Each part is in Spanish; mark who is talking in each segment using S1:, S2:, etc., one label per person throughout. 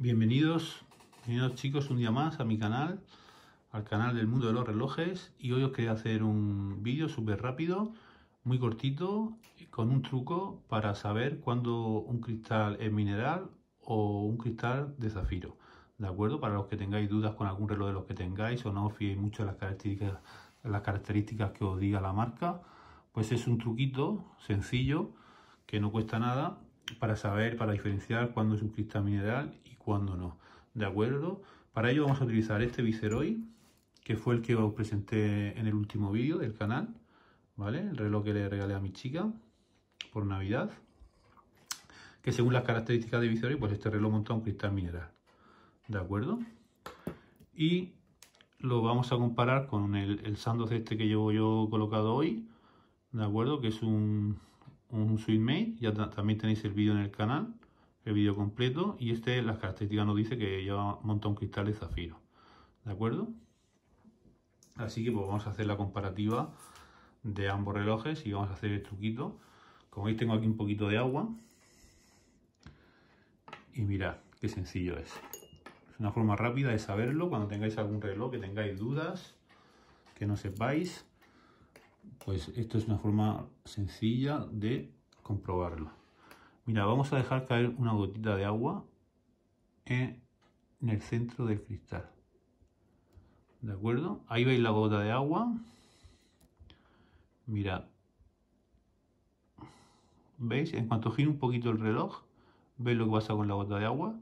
S1: Bienvenidos, bienvenidos chicos un día más a mi canal, al canal del mundo de los relojes y hoy os quería hacer un vídeo súper rápido, muy cortito, con un truco para saber cuándo un cristal es mineral o un cristal de zafiro, ¿de acuerdo? Para los que tengáis dudas con algún reloj de los que tengáis o no os fiéis mucho las características, las características que os diga la marca, pues es un truquito sencillo que no cuesta nada para saber, para diferenciar cuándo es un cristal mineral y cuándo no. ¿De acuerdo? Para ello vamos a utilizar este Viceroy, que fue el que os presenté en el último vídeo del canal, ¿vale? El reloj que le regalé a mi chica por Navidad, que según las características de Viceroy, pues este reloj monta un cristal mineral, ¿de acuerdo? Y lo vamos a comparar con el, el sandoz este que llevo yo colocado hoy, ¿de acuerdo? Que es un, un main ya también tenéis el vídeo en el canal, el vídeo completo, y este, las características nos dice que lleva un cristal de zafiro, ¿de acuerdo? Así que pues vamos a hacer la comparativa de ambos relojes y vamos a hacer el truquito. Como veis tengo aquí un poquito de agua, y mirad qué sencillo es. Es una forma rápida de saberlo cuando tengáis algún reloj, que tengáis dudas, que no sepáis pues esto es una forma sencilla de comprobarlo. Mira, vamos a dejar caer una gotita de agua en el centro del cristal. ¿De acuerdo? Ahí veis la gota de agua. Mira. ¿Veis? En cuanto gira un poquito el reloj, veis lo que pasa con la gota de agua.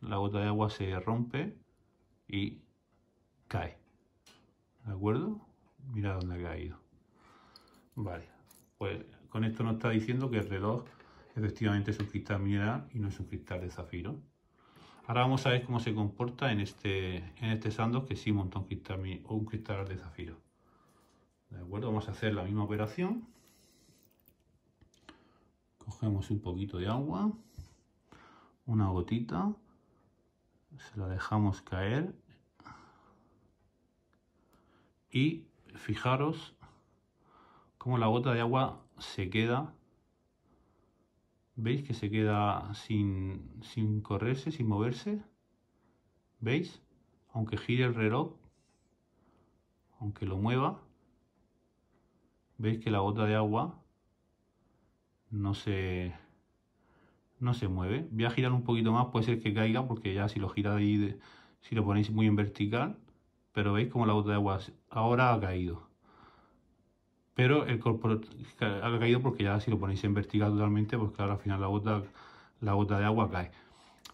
S1: La gota de agua se rompe y cae. ¿De acuerdo? mira dónde ha ido. Vale, pues con esto nos está diciendo que el reloj efectivamente es un cristal mineral y no es un cristal de zafiro. Ahora vamos a ver cómo se comporta en este, en este que sí monta un cristal, un cristal de zafiro. De acuerdo, vamos a hacer la misma operación. Cogemos un poquito de agua, una gotita, se la dejamos caer y fijaros cómo la gota de agua se queda. ¿Veis que se queda sin, correrse, sin moverse? ¿Veis? Aunque gire el reloj, aunque lo mueva, veis que la gota de agua no se, no se mueve. Voy a girar un poquito más, puede ser que caiga, porque ya si lo giráis, si lo ponéis muy en vertical, pero veis como la gota de agua ahora ha caído. Pero el cuerpo ha caído porque ya si lo ponéis en vertical totalmente, pues claro, al final la gota, la gota de agua cae.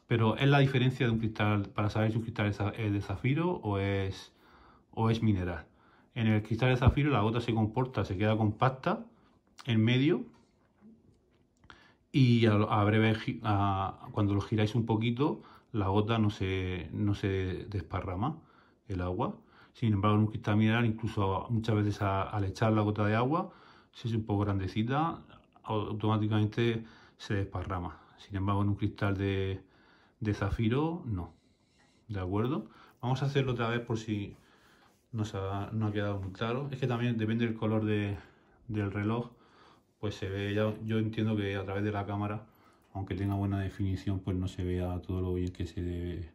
S1: Pero es la diferencia de un cristal, para saber si un cristal es de zafiro o es, o es mineral. En el cristal de zafiro la gota se comporta, se queda compacta en medio y a, breve, cuando lo giráis un poquito, la gota no se, no se desparrama el agua. Sin embargo, en un cristal mineral, incluso muchas veces al echar la gota de agua, si es un poco grandecita, automáticamente se desparrama. Sin embargo, en un cristal de, zafiro, no. ¿De acuerdo? Vamos a hacerlo otra vez por si no ha quedado muy claro. Es que también depende del color del reloj, pues se ve, yo entiendo que a través de la cámara, aunque tenga buena definición, pues no se vea todo lo bien que se debe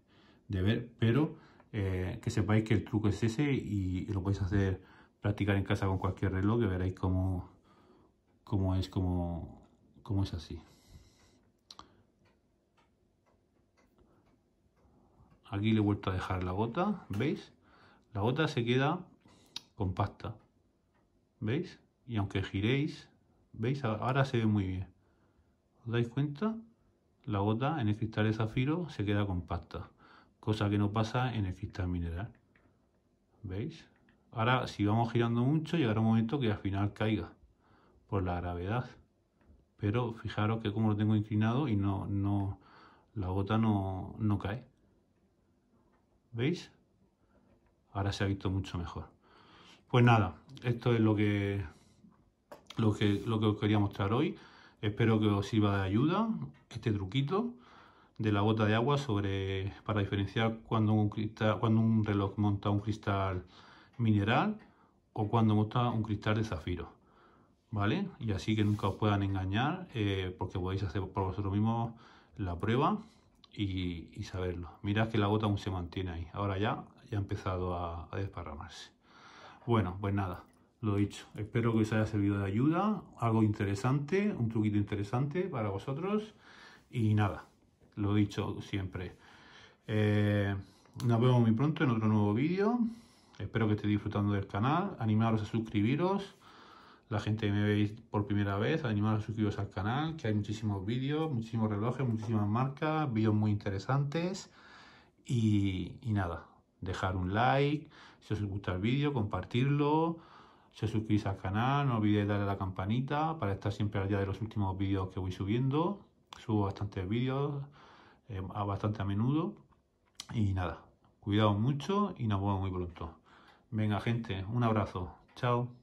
S1: de ver, pero eh, que sepáis que el truco es ese y, lo podéis hacer practicar en casa con cualquier reloj que veréis cómo, es, como cómo es así. Aquí le he vuelto a dejar la gota, ¿veis? La gota se queda compacta, ¿veis? Y aunque giréis, ¿veis? Ahora se ve muy bien. ¿Os dais cuenta? La gota en el cristal de zafiro se queda compacta cosa que no pasa en el cristal mineral. ¿Veis? Ahora, si vamos girando mucho, llegará un momento que al final caiga por la gravedad. Pero fijaros que como lo tengo inclinado y no, no la gota no, no cae. ¿Veis? Ahora se ha visto mucho mejor. Pues nada, esto es lo que, lo que, lo que os quería mostrar hoy. Espero que os sirva de ayuda este truquito de la gota de agua sobre, para diferenciar cuando un, cristal, cuando un reloj monta un cristal mineral o cuando monta un cristal de zafiro. ¿Vale? Y así que nunca os puedan engañar eh, porque podéis hacer por vosotros mismos la prueba y, saberlo. Mirad que la gota aún se mantiene ahí. Ahora ya, ya ha empezado a, a desparramarse. Bueno, pues nada, lo dicho. Espero que os haya servido de ayuda, algo interesante, un truquito interesante para vosotros. Y nada, lo dicho siempre. Eh, nos vemos muy pronto en otro nuevo vídeo. Espero que estéis disfrutando del canal. Animaros a suscribiros. La gente que me veis por primera vez, animaros a suscribiros al canal, que hay muchísimos vídeos, muchísimos relojes, muchísimas marcas, vídeos muy interesantes. Y, nada, dejar un like, si os gusta el vídeo, compartirlo si os suscribís al canal, no olvidéis darle a la campanita para estar siempre al día de los últimos vídeos que voy subiendo subo bastantes vídeos em, bastante a menudo. Y nada, cuidado mucho y nos vemos muy pronto. Venga gente, un abrazo. Chao.